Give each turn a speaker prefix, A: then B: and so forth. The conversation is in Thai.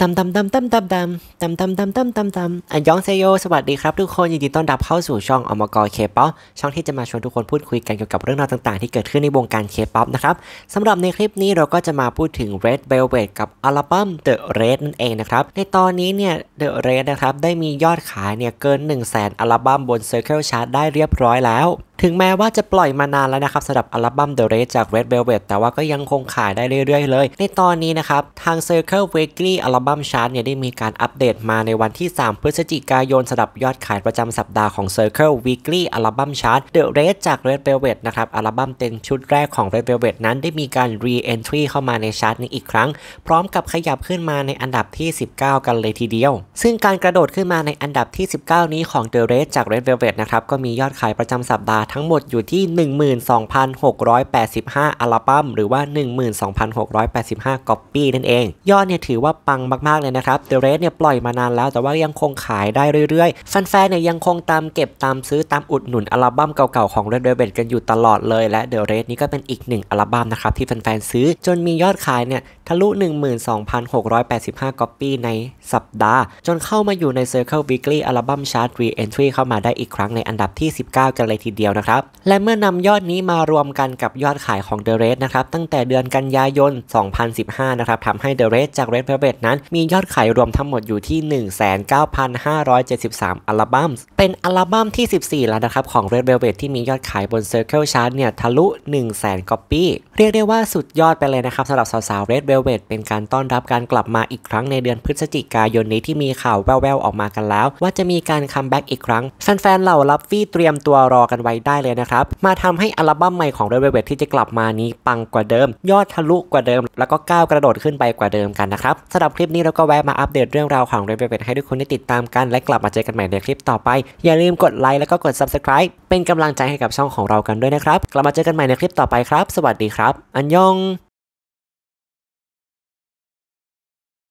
A: ตำตำตำตำตำตำตำตำตำตำตำตำอันยองเซโย สวัสดีครับทุกคนยินดีต้อนรับเข้าสู่ช่องอมกเคป๊อป ช่องที่จะมาชวนทุกคนพูดคุยกันเกี่ยวกับเรื่องราวต่างๆที่เกิดขึ้นในวงการเคป๊อปนะครับสำหรับในคลิปนี้เราก็จะมาพูดถึง Red Velvet กับอัลบั้ม The Red นั่นเองนะครับ ในตอนนี้เนี่ย The Red นะครับได้มียอดขายเนี่ยเกิน 1 0 0 0 0 0อัลบั้มบน Circle Chart ได้เรียบร้อยแล้วถึงแม้ว่าจะปล่อยมานานแล้วนะครับสำหรับอัลบั้ม The Red จาก Red Velvet แต่ว่าก็ยังคงขายได้เรื่อยๆเลย ในตอนนี้นะครับทาง Circle Weekly อัลบั้มชาร์ตเนี่ยได้มีการอัปเดตมาในวันที่ 3 พฤศจิกายนสำหรับยอดขายประจำสัปดาห์ของ Circle Weekly อัลบั้มชาร์ต The Red จาก Red Velvet นะครับอัลบั้มเต็มชุดแรกของ Red Velvet นั้นได้มีการ re-entry เข้ามาในชาร์ตนี้อีกครั้ง พร้อมกับขยับขึ้นมาในอันดับที่ 19 กันเลยทีเดียว ซึ่งการกระโดดขึ้นมาในอันดับที่ 19 นี้ของ The Red จาก Red Velvet นะครับก็มียอดขายประจำสัปดาห์ทั้งหมดอยู่ที่ 12,685 อัลบั้มหรือว่า 12,685ก๊อปปี้นั่นเอง ยอดเนี่ยถือว่าปังมากๆเลยนะครับดอะเร d เนี่ยปล่อยมานานแล้วแต่ว่ายังคงขายได้เรื่อยๆแฟนๆเนี่ยยังคงตามเก็บตามซื้อตามอุดหนุนอัลบั้มเก่าๆของเ e ดเว l v e กันอยู่ตลอดเลย และดอะเร d นี้ก็เป็นอีกหนึ่งอัลบั้มนะครับที่แฟนๆซื้อ จนมียอดขายเนี่ยทะลุ 12,685ก๊อปปี้ในสัปดาห์จนเข้ามาอยู่ใน Circle Weekly อัลบั้มชาร์ตีเอนทรีเข้ามาได้อีกครั้งในอันดับที่ 19กันเลยทีเดียวนะครับและเมื่อนำยอดนี้มารวมกันกับยอดขายของ The Red นะครับตั้งแต่เดือนกันยายน 2015 นะครับทำให้ The Red จาก Red Velvet นั้น มียอดขายรวมทั้งหมดอยู่ที่ 19,573 อัลบั้ม เป็นอัลบั้มที่ 14 แล้วนะครับของ Red Velvet ที่มียอดขายบน Circle Chart เนี่ยทะลุ 100,000ก๊อปปี้เรียกได้ว่าสุดยอดไปเลยนะครับสำหรับสาวๆ Red Velvet เป็นการต้อนรับการกลับมาอีกครั้งในเดือนพฤศจิกายนนี้ที่มีข่าวแว่วๆออกมากันแล้วว่าจะมีการคัมแบ็กอีกครั้งแฟนๆเหล่าลับฟี่เตรียมตัวรอกันไว้ได้เลยนะครับ มาทำให้อัลบั้มใหม่ของ Red Velvet ที่จะกลับมานี้ปังกว่าเดิม ยอดทะลุกว่าเดิม แล้วก็ก้าวกระโดดขึ้นไปกว่าเดิมกันนะครับสำหรับคลิปนี้เราก็แวะมาอัปเดตเรื่องราวของ Red Velvet ให้ทุกคนได้ติดตามกัน และกลับมาเจอกันใหม่ในคลิปต่อไป อย่าลืมกดไลค์แล้วก็กด Subscribe เป็นกำลังใจให้กับช่องของเรากันด้วยนะครับ กลับมาเจอกันใหม่ในคลิปต่อไปครับ สวัสดีครับ อันยอง